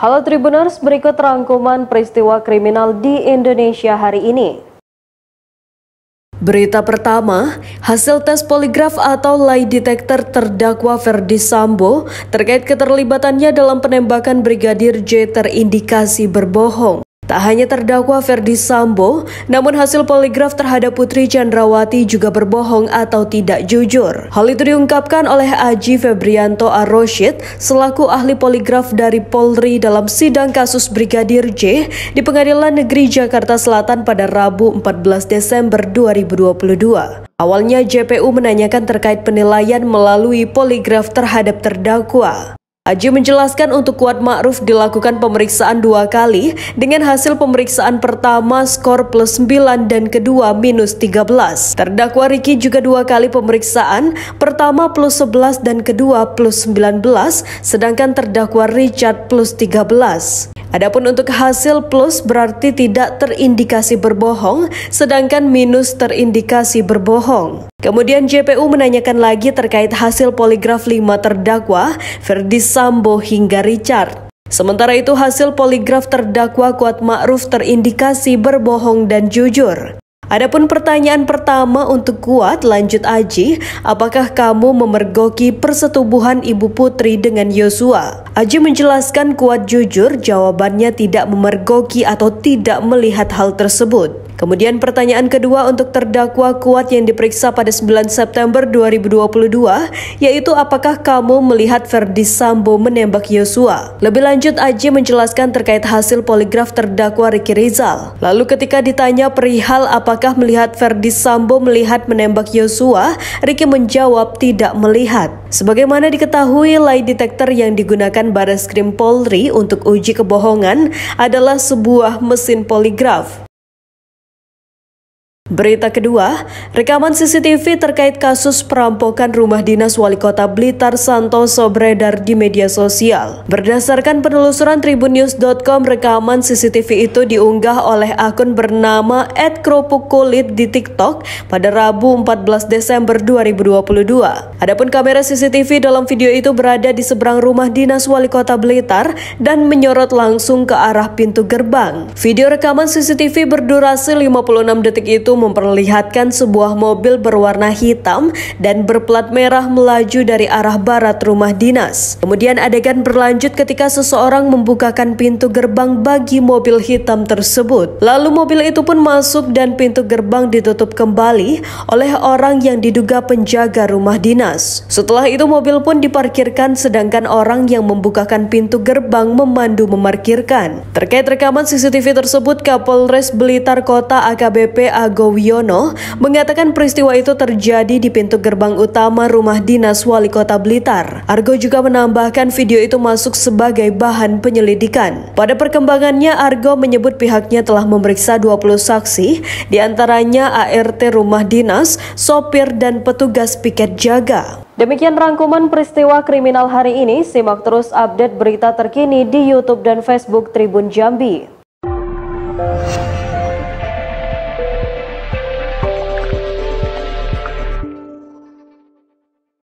Halo Tribuners, berikut rangkuman peristiwa kriminal di Indonesia hari ini. Berita pertama, hasil tes poligraf atau lie detector terdakwa Ferdi Sambo terkait keterlibatannya dalam penembakan Brigadir J terindikasi berbohong. Tak hanya terdakwa Ferdi Sambo, namun hasil poligraf terhadap Putri Chandrawati juga berbohong atau tidak jujur. Hal itu diungkapkan oleh Aji Febrianto Aroshid selaku ahli poligraf dari Polri dalam sidang kasus Brigadir J di Pengadilan Negeri Jakarta Selatan pada Rabu 14 Desember 2022. Awalnya JPU menanyakan terkait penilaian melalui poligraf terhadap terdakwa. Aji menjelaskan untuk Kuat Ma'ruf dilakukan pemeriksaan dua kali dengan hasil pemeriksaan pertama skor plus 9 dan kedua minus 13. Terdakwa Riki juga dua kali pemeriksaan, pertama plus 11 dan kedua plus 19, sedangkan terdakwa Richard plus 13. Adapun untuk hasil plus berarti tidak terindikasi berbohong, sedangkan minus terindikasi berbohong. Kemudian JPU menanyakan lagi terkait hasil poligraf 5 terdakwa, Ferdis. Sambo hingga Richard. Sementara itu hasil poligraf terdakwa Kuat Ma'ruf terindikasi berbohong dan jujur. Adapun pertanyaan pertama untuk Kuat lanjut Aji, apakah kamu memergoki persetubuhan ibu putri dengan Yosua? Aji menjelaskan Kuat jujur jawabannya tidak memergoki atau tidak melihat hal tersebut. Kemudian pertanyaan kedua untuk terdakwa kuat yang diperiksa pada 9 September 2022, yaitu apakah kamu melihat Verdi Sambo menembak Yosua? Lebih lanjut, Aji menjelaskan terkait hasil poligraf terdakwa Ricky Rizal. Lalu ketika ditanya perihal apakah melihat Verdi Sambo melihat menembak Yosua, Ricky menjawab tidak melihat. Sebagaimana diketahui, lie detector yang digunakan Baris Krim Polri untuk uji kebohongan adalah sebuah mesin poligraf. Berita kedua, rekaman CCTV terkait kasus perampokan rumah dinas wali kota Blitar Santoso beredar di media sosial. Berdasarkan penelusuran tribunnews.com, rekaman CCTV itu diunggah oleh akun bernama @kropukulit di TikTok pada Rabu 14 Desember 2022. Adapun kamera CCTV dalam video itu berada di seberang rumah dinas wali kota Blitar dan menyorot langsung ke arah pintu gerbang. Video rekaman CCTV berdurasi 56 detik itu memperlihatkan sebuah mobil berwarna hitam dan berplat merah melaju dari arah barat rumah dinas. Kemudian adegan berlanjut ketika seseorang membukakan pintu gerbang bagi mobil hitam tersebut. Lalu mobil itu pun masuk dan pintu gerbang ditutup kembali oleh orang yang diduga penjaga rumah dinas dinas. Setelah itu mobil pun diparkirkan sedangkan orang yang membukakan pintu gerbang memandu memarkirkan. Terkait rekaman CCTV tersebut, Kapolres Blitar Kota AKBP Agowiono mengatakan peristiwa itu terjadi di pintu gerbang utama rumah dinas wali kota Blitar. Argo juga menambahkan video itu masuk sebagai bahan penyelidikan. Pada perkembangannya, Argo menyebut pihaknya telah memeriksa 20 saksi, diantaranya ART rumah dinas, sopir, dan petugas piket jaga. Demikian rangkuman peristiwa kriminal hari ini, simak terus update berita terkini di YouTube dan Facebook Tribun Jambi.